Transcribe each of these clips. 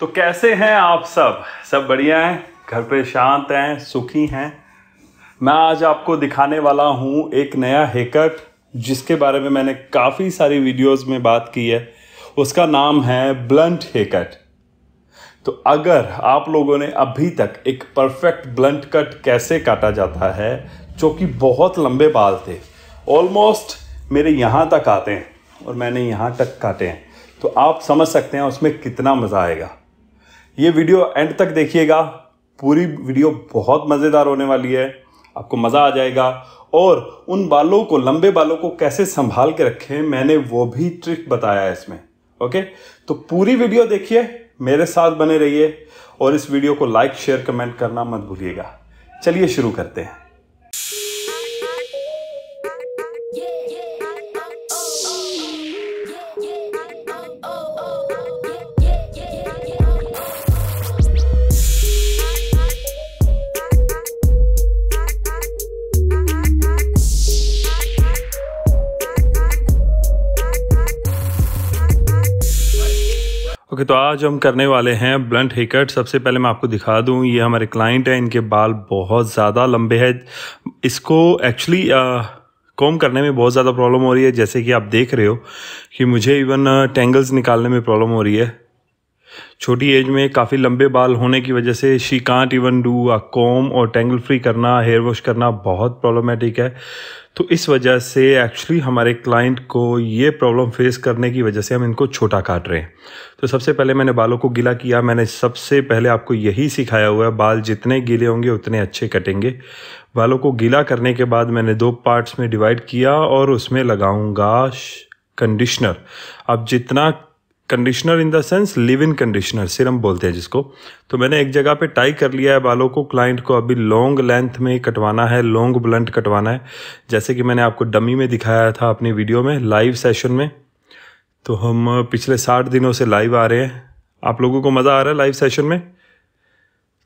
तो कैसे हैं आप सब सब बढ़िया हैं घर पे शांत हैं सुखी हैं मैं आज आपको दिखाने वाला हूँ एक नया हेकट जिसके बारे में मैंने काफ़ी सारी वीडियोस में बात की है उसका नाम है ब्लंट हेकट तो अगर आप लोगों ने अभी तक एक परफेक्ट ब्लंट कट कैसे काटा जाता है जो कि बहुत लंबे बाल थे ऑलमोस्ट मेरे यहाँ तक आते हैं और मैंने यहाँ तक काटे हैं तो आप समझ सकते हैं उसमें कितना मज़ा आएगा ये वीडियो एंड तक देखिएगा पूरी वीडियो बहुत मज़ेदार होने वाली है आपको मज़ा आ जाएगा और उन बालों को लंबे बालों को कैसे संभाल के रखें मैंने वो भी ट्रिक बताया है इसमें ओके तो पूरी वीडियो देखिए मेरे साथ बने रहिए और इस वीडियो को लाइक शेयर कमेंट करना मत भूलिएगा चलिए शुरू करते हैं ओके okay, तो आज हम करने वाले हैं ब्लंट हेयर कट सबसे पहले मैं आपको दिखा दूं ये हमारे क्लाइंट हैं इनके बाल बहुत ज़्यादा लंबे हैं इसको एक्चुअली कॉम करने में बहुत ज़्यादा प्रॉब्लम हो रही है जैसे कि आप देख रहे हो कि मुझे इवन टेंगल्स निकालने में प्रॉब्लम हो रही है छोटी एज में काफ़ी लंबे बाल होने की वजह से she can't even do a comb और टेंगल फ्री करना हेयर वॉश करना बहुत प्रॉब्लमेटिक है तो इस वजह से एक्चुअली हमारे क्लाइंट को ये प्रॉब्लम फेस करने की वजह से हम इनको छोटा काट रहे हैं तो सबसे पहले मैंने बालों को गीला किया मैंने सबसे पहले आपको यही सिखाया हुआ है बाल जितने गीले होंगे उतने अच्छे कटेंगे बालों को गीला करने के बाद मैंने दो पार्ट्स में डिवाइड किया और उसमें लगाऊंगा कंडीशनर आप जितना conditioner in the sense leave in conditioner serum बोलते हैं जिसको तो मैंने एक जगह पे टाई कर लिया है बालों को क्लाइंट को अभी लॉन्ग लेंथ में कटवाना है लॉन्ग ब्लंट कटवाना है जैसे कि मैंने आपको डमी में दिखाया था अपनी वीडियो में लाइव सेशन में तो हम पिछले साठ दिनों से लाइव आ रहे हैं आप लोगों को मज़ा आ रहा है लाइव सेशन में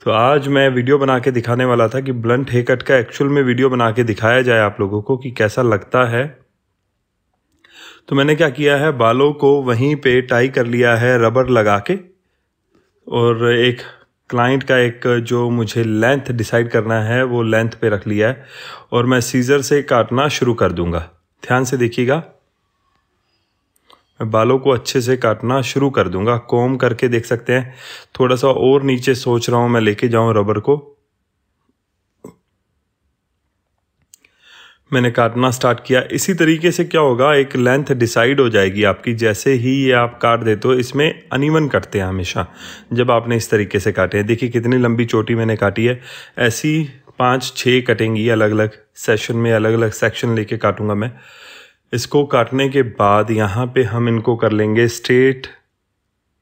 तो आज मैं वीडियो बना के दिखाने वाला था कि ब्लंट हेयर कट का एक्चुअल में वीडियो बना के दिखाया जाए आप लोगों को कि कैसा लगता है तो मैंने क्या किया है बालों को वहीं पे टाई कर लिया है रबर लगा के और एक क्लाइंट का एक जो मुझे लेंथ डिसाइड करना है वो लेंथ पे रख लिया है और मैं सीज़र से काटना शुरू कर दूंगा ध्यान से देखिएगा मैं बालों को अच्छे से काटना शुरू कर दूंगा कोम करके देख सकते हैं थोड़ा सा और नीचे सोच रहा हूँ मैं लेके जाऊँ रबर को मैंने काटना स्टार्ट किया इसी तरीके से क्या होगा एक लेंथ डिसाइड हो जाएगी आपकी जैसे ही ये आप काट देते हो इसमें अनिवन कटते हैं हमेशा जब आपने इस तरीके से काटे हैं देखिए कितनी लंबी चोटी मैंने काटी है ऐसी पाँच छः कटेंगी अलग अलग सेशन में अलग अलग सेक्शन लेके काटूंगा मैं इसको काटने के बाद यहाँ पे हम इनको कर लेंगे स्ट्रेट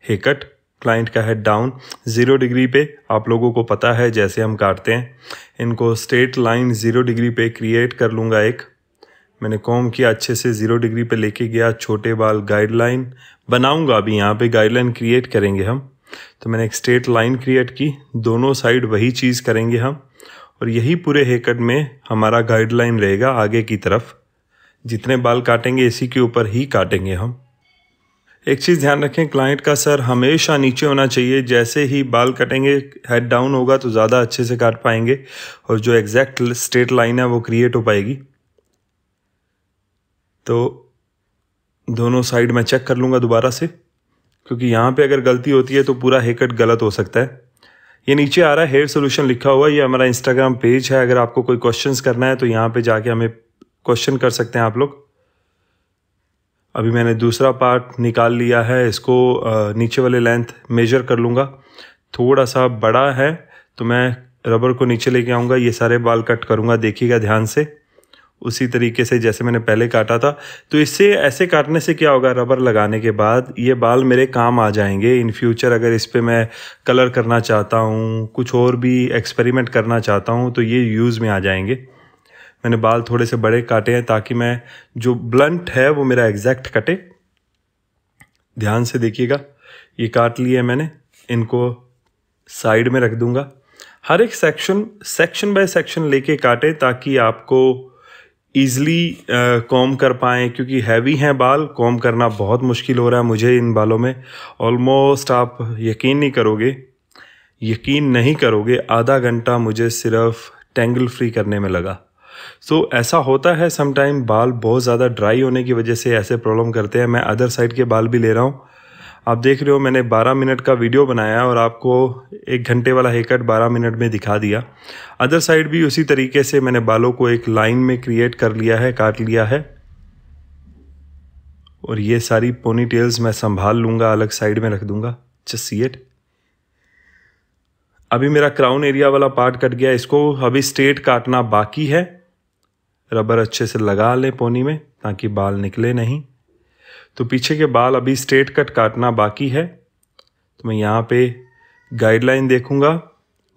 हेकट क्लाइंट का हेड डाउन ज़ीरो डिग्री पे आप लोगों को पता है जैसे हम काटते हैं इनको स्ट्रेट लाइन ज़ीरो डिग्री पे क्रिएट कर लूँगा एक मैंने कॉम किया अच्छे से ज़ीरो डिग्री पे लेके गया छोटे बाल गाइडलाइन बनाऊँगा अभी यहाँ पे गाइडलाइन क्रिएट करेंगे हम तो मैंने एक स्ट्रेट लाइन क्रिएट की दोनों साइड वही चीज़ करेंगे हम और यही पूरे हेकट में हमारा गाइडलाइन रहेगा आगे की तरफ जितने बाल काटेंगे इसी के ऊपर ही काटेंगे हम एक चीज़ ध्यान रखें क्लाइंट का सर हमेशा नीचे होना चाहिए जैसे ही बाल कटेंगे हेड डाउन होगा तो ज़्यादा अच्छे से काट पाएंगे और जो एग्जैक्ट स्ट्रेट लाइन है वो क्रिएट हो पाएगी तो दोनों साइड मैं चेक कर लूँगा दोबारा से क्योंकि यहाँ पे अगर गलती होती है तो पूरा हेयर कट गलत हो सकता है ये नीचे आ रहा है हेयर सोल्यूशन लिखा हुआ है ये हमारा इंस्टाग्राम पेज है अगर आपको कोई क्वेश्चन करना है तो यहाँ पर जाके हमें क्वेश्चन कर सकते हैं आप लोग अभी मैंने दूसरा पार्ट निकाल लिया है इसको नीचे वाले लेंथ मेजर कर लूँगा थोड़ा सा बड़ा है तो मैं रबर को नीचे लेके आऊँगा ये सारे बाल कट करूँगा देखिएगा ध्यान से उसी तरीके से जैसे मैंने पहले काटा था तो इससे ऐसे काटने से क्या होगा रबर लगाने के बाद ये बाल मेरे काम आ जाएंगे इन फ्यूचर अगर इस पर मैं कलर करना चाहता हूँ कुछ और भी एक्सपेरिमेंट करना चाहता हूँ तो ये यूज़ में आ जाएंगे मैंने बाल थोड़े से बड़े काटे हैं ताकि मैं जो ब्लंट है वो मेरा एग्जैक्ट कटे ध्यान से देखिएगा ये काट लिए मैंने इनको साइड में रख दूंगा हर एक सेक्शन सेक्शन बाय सेक्शन लेके काटे ताकि आपको ईज़िली कॉम कर पाएँ क्योंकि हैवी हैं बाल कॉम करना बहुत मुश्किल हो रहा है मुझे इन बालों में ऑलमोस्ट आप यकीन नहीं करोगे यकीन नहीं करोगे आधा घंटा मुझे सिर्फ टेंगल फ्री करने में लगा सो so, ऐसा होता है समटाइम बाल बहुत ज़्यादा ड्राई होने की वजह से ऐसे प्रॉब्लम करते हैं मैं अदर साइड के बाल भी ले रहा हूँ आप देख रहे हो मैंने 12 मिनट का वीडियो बनाया और आपको एक घंटे वाला हेयर कट 12 मिनट में दिखा दिया अदर साइड भी उसी तरीके से मैंने बालों को एक लाइन में क्रिएट कर लिया है काट लिया है और ये सारी पोनी टेल्स मैं संभाल लूँगा अलग साइड में रख दूँगा जस्ट अभी मेरा क्राउन एरिया वाला पार्ट कट गया इसको अभी स्ट्रेट काटना बाकी है रबर अच्छे से लगा लें पोनी में ताकि बाल निकले नहीं तो पीछे के बाल अभी स्ट्रेट कट काटना बाकी है तो मैं यहाँ पे गाइडलाइन देखूँगा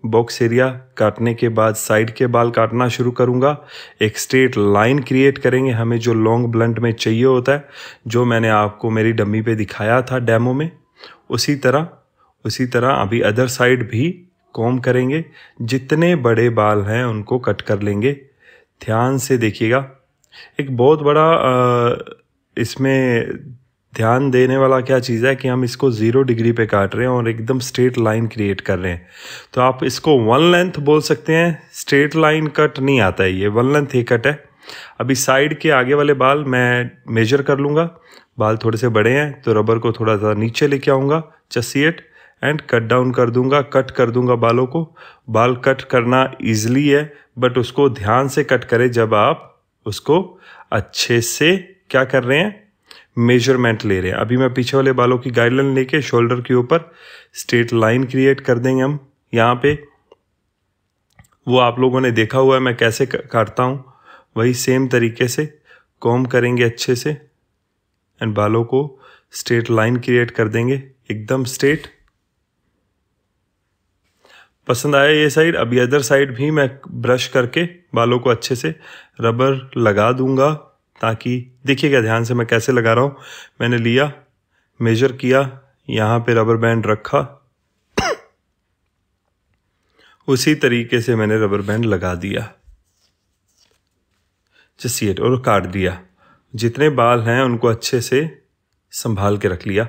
बॉक्स एरिया काटने के बाद साइड के बाल काटना शुरू करूँगा एक स्ट्रेट लाइन क्रिएट करेंगे हमें जो लॉन्ग ब्लंट में चाहिए होता है जो मैंने आपको मेरी डम्मी पे दिखाया था डैमो में उसी तरह उसी तरह अभी अदर साइड भी कॉम करेंगे जितने बड़े बाल हैं उनको कट कर लेंगे ध्यान से देखिएगा एक बहुत बड़ा इसमें ध्यान देने वाला क्या चीज़ है कि हम इसको ज़ीरो डिग्री पे काट रहे हैं और एकदम स्ट्रेट लाइन क्रिएट कर रहे हैं तो आप इसको वन लेंथ बोल सकते हैं स्ट्रेट लाइन कट नहीं आता है ये वन लेंथ ही कट है अभी साइड के आगे वाले बाल मैं मेजर कर लूँगा बाल थोड़े से बड़े हैं तो रबर को थोड़ा सा नीचे लेके आऊँगा चसीएट एंड कट डाउन कर दूँगा कट कर दूँगा बालों को बाल कट करना ईजिली है बट उसको ध्यान से कट करें जब आप उसको अच्छे से क्या कर रहे हैं मेजरमेंट ले रहे हैं अभी मैं पीछे वाले बालों की गाइडलाइन लेके शोल्डर के ऊपर स्ट्रेट लाइन क्रिएट कर देंगे हम यहाँ पे वो आप लोगों ने देखा हुआ है मैं कैसे काटता हूँ वही सेम तरीके से कॉम करेंगे अच्छे से एंड बालों को स्ट्रेट लाइन क्रिएट कर देंगे एकदम स्ट्रेट पसंद आया ये साइड अभी अदर साइड भी मैं ब्रश करके बालों को अच्छे से रबर लगा दूंगा ताकि देखिएगा ध्यान से मैं कैसे लगा रहा हूँ मैंने लिया मेजर किया यहाँ पे रबर बैंड रखा उसी तरीके से मैंने रबर बैंड लगा दिया जस्ट और काट दिया जितने बाल हैं उनको अच्छे से संभाल के रख लिया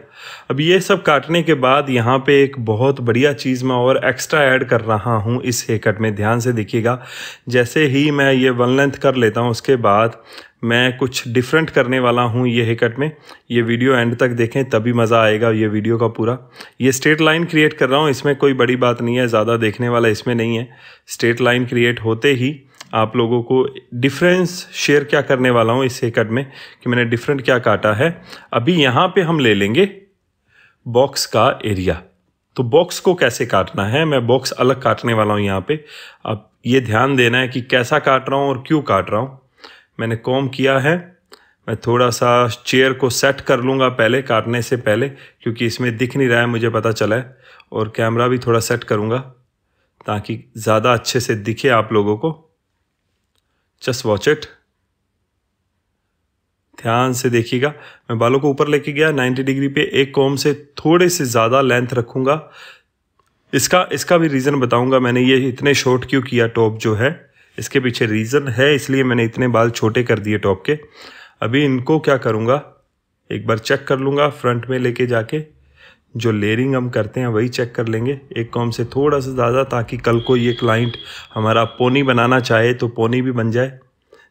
अब ये सब काटने के बाद यहाँ पे एक बहुत बढ़िया चीज़ मैं और एक्स्ट्रा ऐड कर रहा हूँ इस हेकट में ध्यान से देखिएगा जैसे ही मैं ये वन लेंथ कर लेता हूँ उसके बाद मैं कुछ डिफरेंट करने वाला हूँ ये हेकट में ये वीडियो एंड तक देखें तभी मज़ा आएगा ये वीडियो का पूरा ये स्ट्रेट लाइन क्रिएट कर रहा हूँ इसमें कोई बड़ी बात नहीं है ज़्यादा देखने वाला इसमें नहीं है स्ट्रेट लाइन क्रिएट होते ही आप लोगों को डिफरेंस शेयर क्या करने वाला हूँ इस एकड़ में कि मैंने डिफरेंट क्या काटा है अभी यहाँ पे हम ले लेंगे बॉक्स का एरिया तो बॉक्स को कैसे काटना है मैं बॉक्स अलग काटने वाला हूँ यहाँ पे अब ये ध्यान देना है कि कैसा काट रहा हूँ और क्यों काट रहा हूँ मैंने कॉम किया है मैं थोड़ा सा चेयर को सेट कर लूँगा पहले काटने से पहले क्योंकि इसमें दिख नहीं रहा है मुझे पता चला है और कैमरा भी थोड़ा सेट करूँगा ताकि ज़्यादा अच्छे से दिखे आप लोगों को जस्ट वॉच इट ध्यान से देखिएगा मैं बालों को ऊपर लेके गया 90 डिग्री पे एक कॉम से थोड़े से ज़्यादा लेंथ रखूँगा इसका इसका भी रीज़न बताऊँगा मैंने ये इतने शॉर्ट क्यों किया टॉप जो है इसके पीछे रीज़न है इसलिए मैंने इतने बाल छोटे कर दिए टॉप के अभी इनको क्या करूँगा एक बार चेक कर लूँगा फ्रंट में लेके जाके जो लेयरिंग हम करते हैं वही चेक कर लेंगे एक कॉम से थोड़ा सा ज़्यादा ताकि कल को ये क्लाइंट हमारा पोनी बनाना चाहे तो पोनी भी बन जाए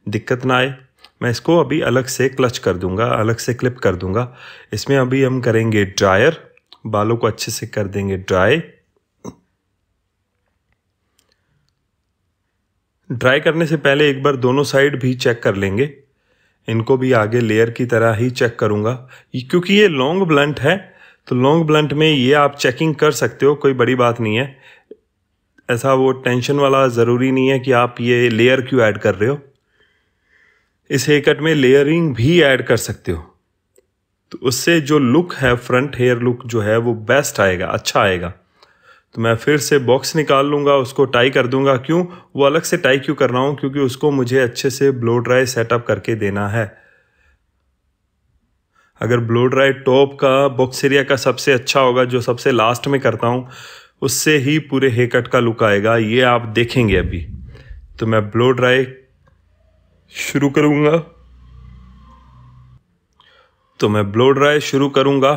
दिक्कत ना आए मैं इसको अभी अलग से क्लच कर दूंगा अलग से क्लिप कर दूंगा इसमें अभी हम करेंगे ड्रायर बालों को अच्छे से कर देंगे ड्राई ड्राई करने से पहले एक बार दोनों साइड भी चेक कर लेंगे इनको भी आगे लेयर की तरह ही चेक करूँगा क्योंकि ये लॉन्ग ब्लंट है तो लॉन्ग ब्लंट में ये आप चेकिंग कर सकते हो कोई बड़ी बात नहीं है ऐसा वो टेंशन वाला ज़रूरी नहीं है कि आप ये लेयर क्यों ऐड कर रहे हो इस हेयर कट में लेयरिंग भी ऐड कर सकते हो तो उससे जो लुक है फ्रंट हेयर लुक जो है वो बेस्ट आएगा अच्छा आएगा तो मैं फिर से बॉक्स निकाल लूँगा उसको टाई कर दूँगा क्यों वो अलग से टाई क्यों कर रहा हूँ क्योंकि उसको मुझे अच्छे से ब्लो ड्राई सेटअप करके देना है अगर ब्लो ड्राई टॉप का बॉक्स एरिया का सबसे अच्छा होगा जो सबसे लास्ट में करता हूँ उससे ही पूरे हेयर कट का लुक आएगा ये आप देखेंगे अभी तो मैं ब्लो ड्राई शुरू करूँगा तो मैं ब्लो ड्राई शुरू करूँगा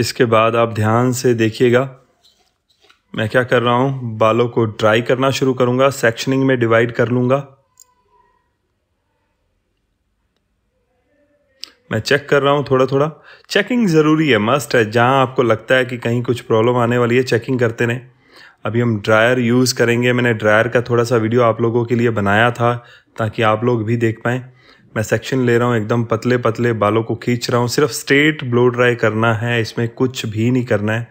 इसके बाद आप ध्यान से देखिएगा मैं क्या कर रहा हूँ बालों को ड्राई करना शुरू करूँगा सेक्शनिंग में डिवाइड कर लूँगा मैं चेक कर रहा हूँ थोड़ा थोड़ा चेकिंग ज़रूरी है मस्ट है जहाँ आपको लगता है कि कहीं कुछ प्रॉब्लम आने वाली है चेकिंग करते रहें अभी हम ड्रायर यूज़ करेंगे मैंने ड्रायर का थोड़ा सा वीडियो आप लोगों के लिए बनाया था ताकि आप लोग भी देख पाएँ मैं सेक्शन ले रहा हूँ एकदम पतले पतले बालों को खींच रहा हूँ सिर्फ स्ट्रेट ब्लो ड्राई करना है इसमें कुछ भी नहीं करना है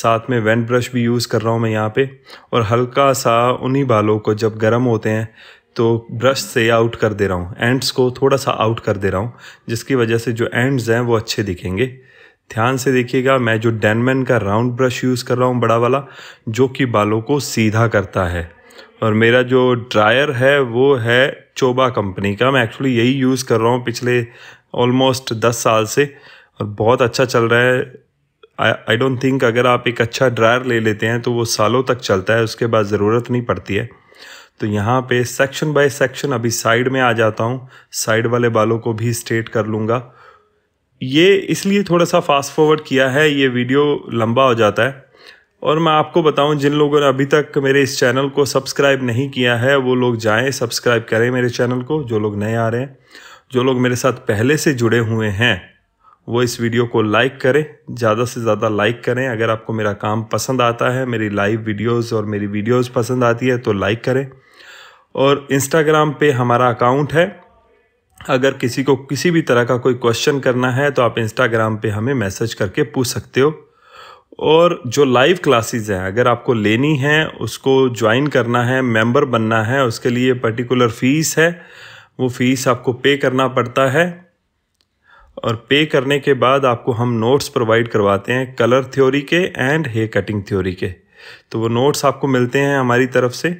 साथ में वेंट ब्रश भी यूज़ कर रहा हूँ मैं यहाँ पे और हल्का सा उन्हीं बालों को जब गर्म होते हैं तो ब्रश से आउट कर दे रहा हूँ एंड्स को थोड़ा सा आउट कर दे रहा हूँ जिसकी वजह से जो एंड्स हैं वो अच्छे दिखेंगे ध्यान से देखिएगा मैं जो डैनमैन का राउंड ब्रश यूज़ कर रहा हूँ बड़ा वाला जो कि बालों को सीधा करता है और मेरा जो ड्रायर है वो है चोबा कंपनी का मैं एक्चुअली यही यूज़ कर रहा हूँ पिछले ऑलमोस्ट दस साल से और बहुत अच्छा चल रहा है आई डोंट थिंक अगर आप एक अच्छा ड्रायर ले लेते हैं तो वो सालों तक चलता है उसके बाद ज़रूरत नहीं पड़ती है तो यहाँ पे सेक्शन बाय सेक्शन अभी साइड में आ जाता हूँ साइड वाले बालों को भी स्ट्रेट कर लूँगा ये इसलिए थोड़ा सा फास्ट फॉरवर्ड किया है ये वीडियो लंबा हो जाता है और मैं आपको बताऊं जिन लोगों ने अभी तक मेरे इस चैनल को सब्सक्राइब नहीं किया है वो लोग जाएं सब्सक्राइब करें मेरे चैनल को जो लोग नए आ रहे हैं जो लोग मेरे साथ पहले से जुड़े हुए हैं वो इस वीडियो को लाइक करें ज़्यादा से ज़्यादा लाइक करें अगर आपको मेरा काम पसंद आता है मेरी लाइव वीडियोज़ और मेरी वीडियोज़ पसंद आती है तो लाइक करें और इंस्टाग्राम पे हमारा अकाउंट है अगर किसी को किसी भी तरह का कोई क्वेश्चन करना है तो आप इंस्टाग्राम पे हमें मैसेज करके पूछ सकते हो और जो लाइव क्लासेस हैं अगर आपको लेनी है उसको ज्वाइन करना है मेंबर बनना है उसके लिए पर्टिकुलर फ़ीस है वो फ़ीस आपको पे करना पड़ता है और पे करने के बाद आपको हम नोट्स प्रोवाइड करवाते हैं कलर थ्योरी के एंड हेयर कटिंग थ्योरी के तो वो नोट्स आपको मिलते हैं हमारी तरफ से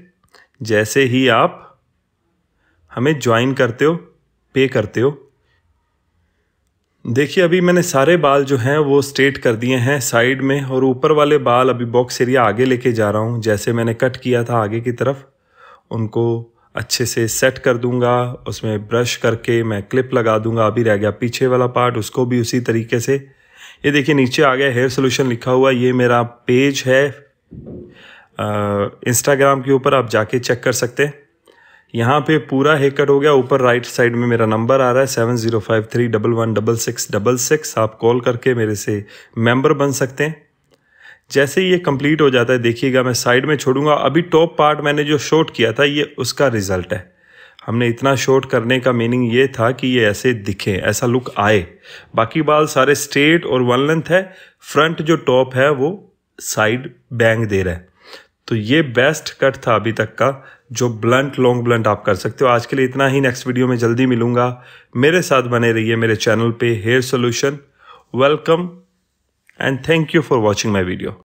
जैसे ही आप हमें ज्वाइन करते हो पे करते हो देखिए अभी मैंने सारे बाल जो हैं वो स्ट्रेट कर दिए हैं साइड में और ऊपर वाले बाल अभी बॉक्स एरिया आगे लेके जा रहा हूँ जैसे मैंने कट किया था आगे की तरफ उनको अच्छे से सेट कर दूंगा उसमें ब्रश करके मैं क्लिप लगा दूंगा अभी रह गया पीछे वाला पार्ट उसको भी उसी तरीके से ये देखिए नीचे आ गया हेयर सोल्यूशन लिखा हुआ ये मेरा पेज है इंस्टाग्राम के ऊपर आप जाके चेक कर सकते हैं यहाँ पे पूरा हेकट हो गया ऊपर राइट साइड में मेरा नंबर आ रहा है seven zero five three double one double six double six आप कॉल करके मेरे से मेंबर बन सकते हैं जैसे ही ये कंप्लीट हो जाता है देखिएगा मैं साइड में छोड़ूंगा अभी टॉप पार्ट मैंने जो शॉर्ट किया था ये उसका रिज़ल्ट है हमने इतना शॉर्ट करने का मीनिंग ये था कि ये ऐसे दिखे ऐसा लुक आए बाकी बाल सारे स्ट्रेट और वन लेंथ है फ्रंट जो टॉप है वो साइड बैंग दे रहा है तो ये बेस्ट कट था अभी तक का जो ब्लंट लॉन्ग ब्लंट आप कर सकते हो आज के लिए इतना ही नेक्स्ट वीडियो में जल्दी मिलूंगा मेरे साथ बने रहिए मेरे चैनल पे hair solution welcome and thank you for watching my video